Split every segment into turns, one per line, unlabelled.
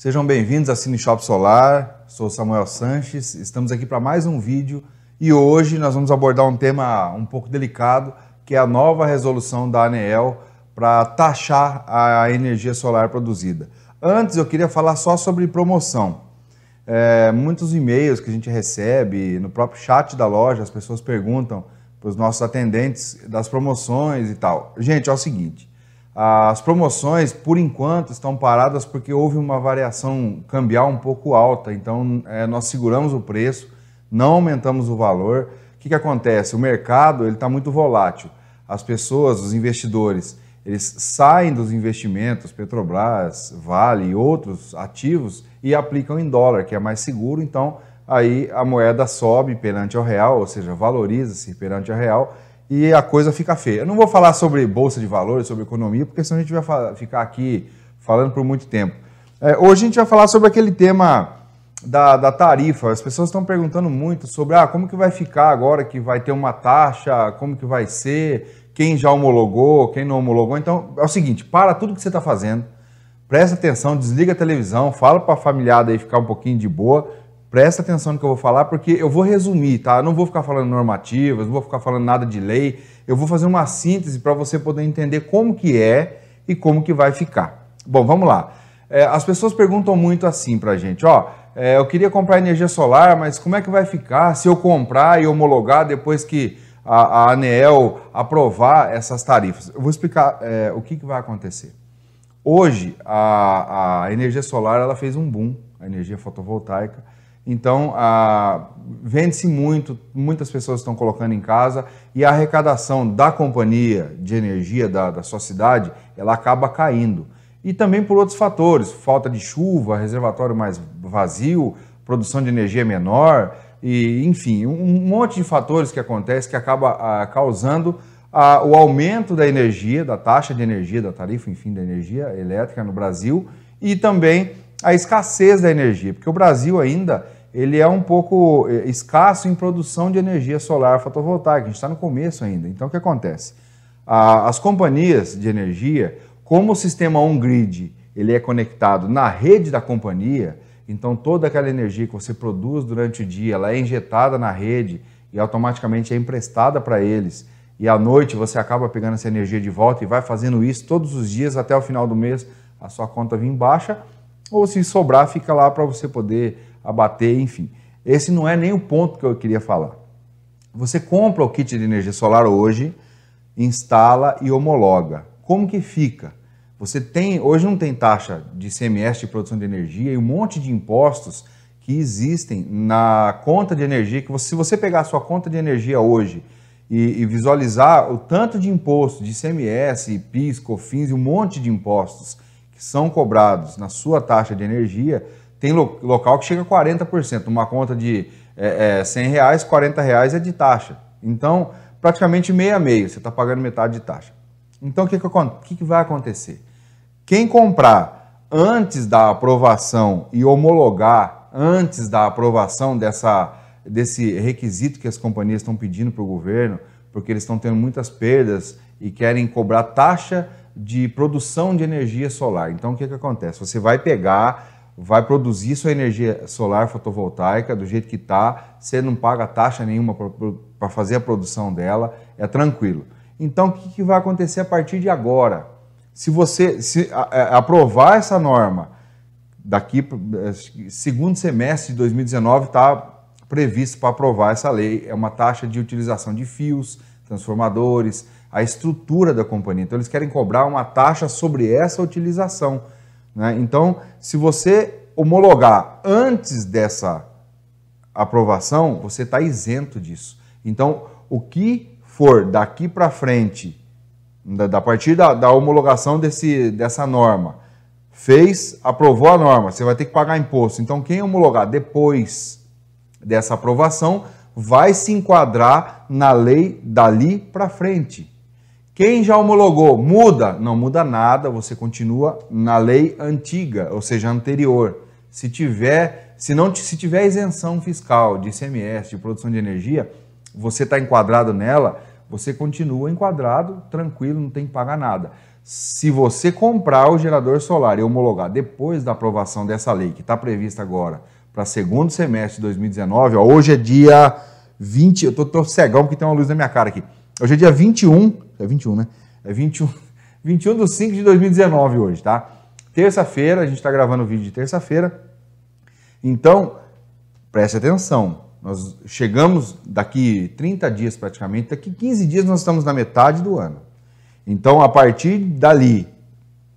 Sejam bem-vindos a Cine Shop Solar, sou Samuel Sanches, estamos aqui para mais um vídeo e hoje nós vamos abordar um tema um pouco delicado, que é a nova resolução da ANEEL para taxar a energia solar produzida. Antes eu queria falar só sobre promoção. É, muitos e-mails que a gente recebe no próprio chat da loja, as pessoas perguntam para os nossos atendentes das promoções e tal. Gente, é o seguinte, as promoções, por enquanto, estão paradas porque houve uma variação cambial um pouco alta. Então, é, nós seguramos o preço, não aumentamos o valor. O que, que acontece? O mercado ele está muito volátil. As pessoas, os investidores, eles saem dos investimentos, Petrobras, Vale e outros ativos e aplicam em dólar, que é mais seguro. Então, aí a moeda sobe perante o real, ou seja, valoriza-se perante o real e a coisa fica feia. Eu não vou falar sobre bolsa de valores, sobre economia, porque senão a gente vai ficar aqui falando por muito tempo. É, hoje a gente vai falar sobre aquele tema da, da tarifa. As pessoas estão perguntando muito sobre ah, como que vai ficar agora que vai ter uma taxa, como que vai ser, quem já homologou, quem não homologou. Então é o seguinte, para tudo que você está fazendo, presta atenção, desliga a televisão, fala para a familiar aí ficar um pouquinho de boa Presta atenção no que eu vou falar, porque eu vou resumir, tá? Eu não vou ficar falando normativas, não vou ficar falando nada de lei. Eu vou fazer uma síntese para você poder entender como que é e como que vai ficar. Bom, vamos lá. É, as pessoas perguntam muito assim para a gente, ó, é, eu queria comprar energia solar, mas como é que vai ficar se eu comprar e homologar depois que a, a ANEEL aprovar essas tarifas? Eu vou explicar é, o que, que vai acontecer. Hoje, a, a energia solar ela fez um boom, a energia fotovoltaica, então, ah, vende-se muito, muitas pessoas estão colocando em casa e a arrecadação da companhia de energia da, da sua cidade, ela acaba caindo. E também por outros fatores, falta de chuva, reservatório mais vazio, produção de energia menor, e enfim, um monte de fatores que acontece que acaba ah, causando ah, o aumento da energia, da taxa de energia, da tarifa, enfim, da energia elétrica no Brasil e também a escassez da energia, porque o Brasil ainda ele é um pouco eh, escasso em produção de energia solar fotovoltaica. A gente está no começo ainda. Então, o que acontece? As companhias de energia, como o sistema on-grid ele é conectado na rede da companhia, então toda aquela energia que você produz durante o dia, ela é injetada na rede e automaticamente é emprestada para eles. E à noite você acaba pegando essa energia de volta e vai fazendo isso todos os dias até o final do mês, a sua conta vir baixa, ou se sobrar, fica lá para você poder abater, enfim. Esse não é nem o ponto que eu queria falar. Você compra o kit de energia solar hoje, instala e homologa. Como que fica? Você tem, hoje não tem taxa de CMS de produção de energia e um monte de impostos que existem na conta de energia, que você, se você pegar a sua conta de energia hoje e, e visualizar o tanto de imposto de CMS, PIS, COFINS e um monte de impostos que são cobrados na sua taxa de energia, tem lo local que chega a 40%. Uma conta de é, é, 100 reais, 40 reais é de taxa. Então, praticamente meio a meio, você está pagando metade de taxa. Então, o que, que, que, que vai acontecer? Quem comprar antes da aprovação e homologar antes da aprovação dessa, desse requisito que as companhias estão pedindo para o governo, porque eles estão tendo muitas perdas e querem cobrar taxa de produção de energia solar. Então, o que, que acontece? Você vai pegar vai produzir sua energia solar fotovoltaica do jeito que está, você não paga taxa nenhuma para fazer a produção dela, é tranquilo. Então, o que, que, vai acontecer a partir de agora? Se você se a, a, é, aprovar essa norma, daqui é, segundo semestre de 2019 está previsto para aprovar essa lei, é uma taxa de utilização de fios, transformadores, a estrutura da companhia. Então, eles querem cobrar uma taxa sobre essa utilização né? Então, se você homologar antes dessa aprovação, você está isento disso. Então, o que for daqui para frente, da, da partir da, da homologação desse, dessa norma, fez, aprovou a norma, você vai ter que pagar imposto. Então, quem homologar depois dessa aprovação vai se enquadrar na lei dali para frente. Quem já homologou, muda? Não muda nada, você continua na lei antiga, ou seja, anterior. Se tiver, se não se tiver isenção fiscal de ICMS, de produção de energia, você está enquadrado nela, você continua enquadrado, tranquilo, não tem que pagar nada. Se você comprar o gerador solar e homologar depois da aprovação dessa lei, que está prevista agora para segundo semestre de 2019, ó, hoje é dia 20, eu estou cegão porque tem uma luz na minha cara aqui. Hoje é dia 21, é 21, né? É 21, 21 de 5 de 2019 hoje, tá? Terça-feira, a gente está gravando o vídeo de terça-feira. Então, preste atenção. Nós chegamos daqui 30 dias praticamente, daqui 15 dias nós estamos na metade do ano. Então, a partir dali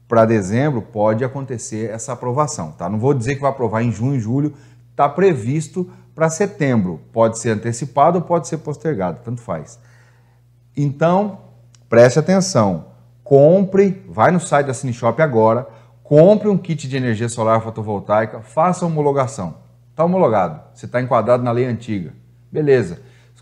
para dezembro pode acontecer essa aprovação, tá? Não vou dizer que vai aprovar em junho e julho, está previsto para setembro. Pode ser antecipado ou pode ser postergado, tanto faz. Então, preste atenção. Compre, vai no site da Cine Shop agora, compre um kit de energia solar fotovoltaica, faça homologação. Está homologado, você está enquadrado na lei antiga. Beleza.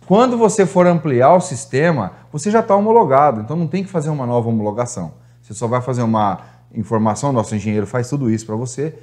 Quando você for ampliar o sistema, você já está homologado, então não tem que fazer uma nova homologação. Você só vai fazer uma informação, nosso engenheiro faz tudo isso para você,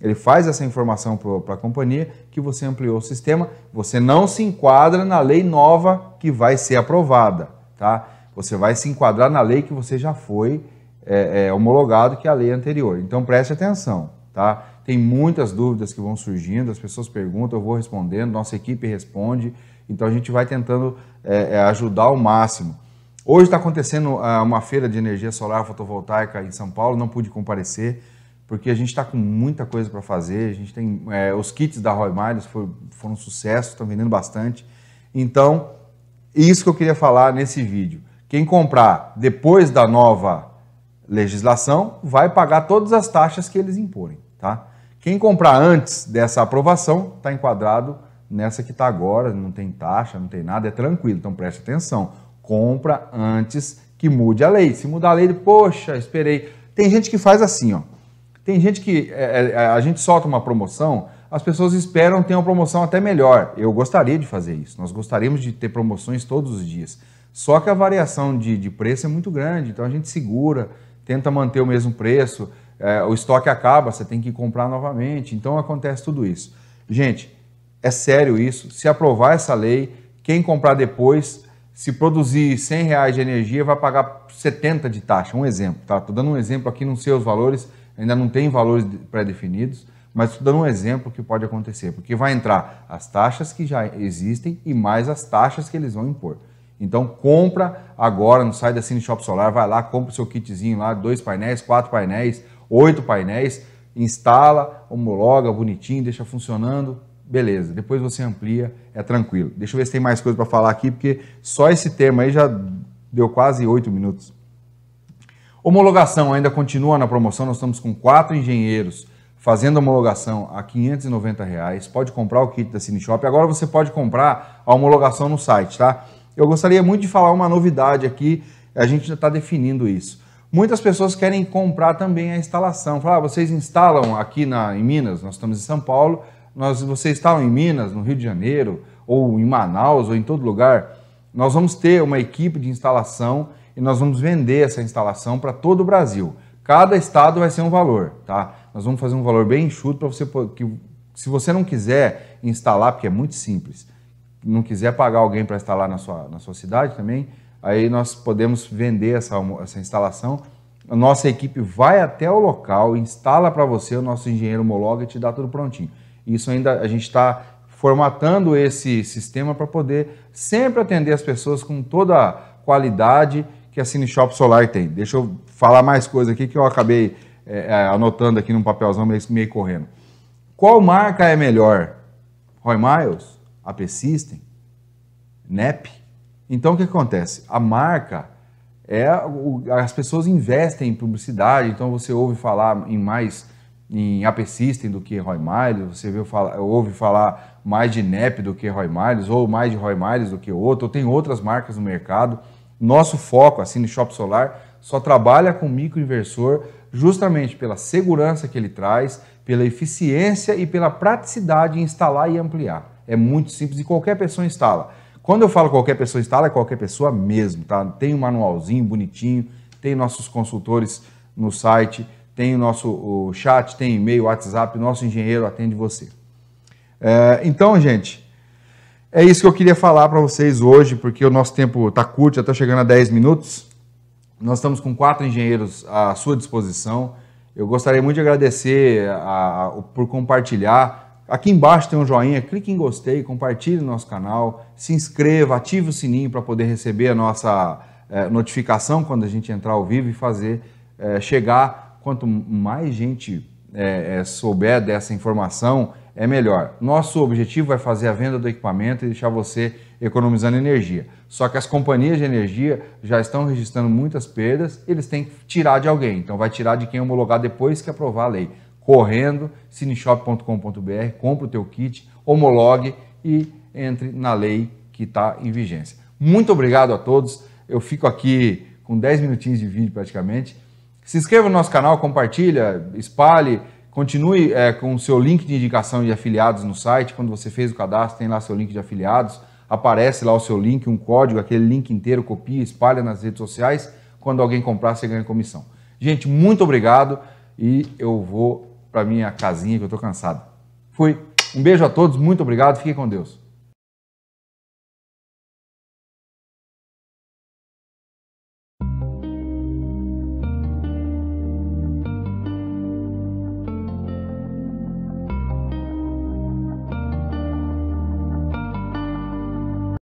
ele faz essa informação para a companhia que você ampliou o sistema, você não se enquadra na lei nova que vai ser aprovada tá? Você vai se enquadrar na lei que você já foi é, é, homologado, que é a lei anterior. Então preste atenção, tá? Tem muitas dúvidas que vão surgindo, as pessoas perguntam, eu vou respondendo, nossa equipe responde, então a gente vai tentando é, é ajudar ao máximo. Hoje está acontecendo ah, uma feira de energia solar fotovoltaica em São Paulo, não pude comparecer, porque a gente está com muita coisa para fazer. A gente tem é, os kits da Roy Miles foram, foram um sucesso, estão vendendo bastante. Então, e isso que eu queria falar nesse vídeo. Quem comprar depois da nova legislação vai pagar todas as taxas que eles imporem, tá? Quem comprar antes dessa aprovação está enquadrado nessa que está agora, não tem taxa, não tem nada, é tranquilo. Então preste atenção, compra antes que mude a lei. Se mudar a lei, poxa, esperei. Tem gente que faz assim, ó. Tem gente que é, é a gente solta uma promoção as pessoas esperam ter uma promoção até melhor. Eu gostaria de fazer isso. Nós gostaríamos de ter promoções todos os dias. Só que a variação de, de preço é muito grande, então a gente segura, tenta manter o mesmo preço, é, o estoque acaba, você tem que comprar novamente. Então acontece tudo isso. Gente, é sério isso. Se aprovar essa lei, quem comprar depois, se produzir 100 reais de energia, vai pagar 70 de taxa. Um exemplo, tá? Estou dando um exemplo aqui, não sei os valores, ainda não tem valores pré-definidos mas estou dando um exemplo que pode acontecer, porque vai entrar as taxas que já existem e mais as taxas que eles vão impor. Então compra agora no site da Cine Shop Solar, vai lá, compra o seu kitzinho lá, dois painéis, quatro painéis, oito painéis, instala, homologa bonitinho, deixa funcionando, beleza. Depois você amplia, é tranquilo. Deixa eu ver se tem mais coisa para falar aqui, porque só esse tema aí já deu quase oito minutos. Homologação ainda continua na promoção, nós estamos com quatro engenheiros fazendo a homologação a 590, reais, pode comprar o kit da CineShop. Agora você pode comprar a homologação no site, tá? Eu gostaria muito de falar uma novidade aqui, a gente já está definindo isso. Muitas pessoas querem comprar também a instalação. Falar, ah, vocês instalam aqui na, em Minas, nós estamos em São Paulo, nós, vocês instalam em Minas, no Rio de Janeiro, ou em Manaus, ou em todo lugar. Nós vamos ter uma equipe de instalação e nós vamos vender essa instalação para todo o Brasil. Cada estado vai ser um valor, tá? nós vamos fazer um valor bem enxuto para você que se você não quiser instalar, porque é muito simples, não quiser pagar alguém para instalar na sua, na sua cidade também, aí nós podemos vender essa, essa instalação. A nossa equipe vai até o local, instala para você, o nosso engenheiro homologa e te dá tudo prontinho. Isso ainda a gente está formatando esse sistema para poder sempre atender as pessoas com toda a qualidade que a Cine Shop Solar tem. Deixa eu falar mais coisa aqui que eu acabei é, é, anotando aqui num papelzão meio, meio correndo. Qual marca é melhor? Roy Miles? AP System? NEP? Então o que acontece? A marca é o, as pessoas investem em publicidade, então você ouve falar em mais em AP System do que Roy Miles, você viu ouve falar mais de NEP do que Roy Miles, ou mais de Roy Miles do que outro, ou tem outras marcas no mercado. Nosso foco, assim no Shop Solar, só trabalha com microinversor justamente pela segurança que ele traz, pela eficiência e pela praticidade em instalar e ampliar. É muito simples e qualquer pessoa instala. Quando eu falo qualquer pessoa instala, é qualquer pessoa mesmo, tá? Tem um manualzinho bonitinho, tem nossos consultores no site, tem o nosso o chat, tem e-mail, WhatsApp, nosso engenheiro atende você. É, então, gente, é isso que eu queria falar para vocês hoje, porque o nosso tempo está curto, já está chegando a 10 minutos nós estamos com quatro engenheiros à sua disposição. Eu gostaria muito de agradecer a, a, por compartilhar. Aqui embaixo tem um joinha, clique em gostei, compartilhe o nosso canal, se inscreva, ative o sininho para poder receber a nossa é, notificação quando a gente entrar ao vivo e fazer é, chegar. Quanto mais gente é, souber dessa informação, é melhor. Nosso objetivo é fazer a venda do equipamento e deixar você economizando energia. Só que as companhias de energia já estão registrando muitas perdas, eles têm que tirar de alguém. Então vai tirar de quem é homologar depois que aprovar a lei. Correndo, cineshop.com.br, compra o teu kit, homologue e entre na lei que está em vigência. Muito obrigado a todos. Eu fico aqui com 10 minutinhos de vídeo praticamente. Se inscreva no nosso canal, compartilha, espalhe Continue é, com o seu link de indicação de afiliados no site. Quando você fez o cadastro, tem lá seu link de afiliados. Aparece lá o seu link, um código, aquele link inteiro, copia, espalha nas redes sociais. Quando alguém comprar, você ganha comissão. Gente, muito obrigado e eu vou para minha casinha que eu estou cansado. Fui. Um beijo a todos, muito obrigado, fiquem com Deus.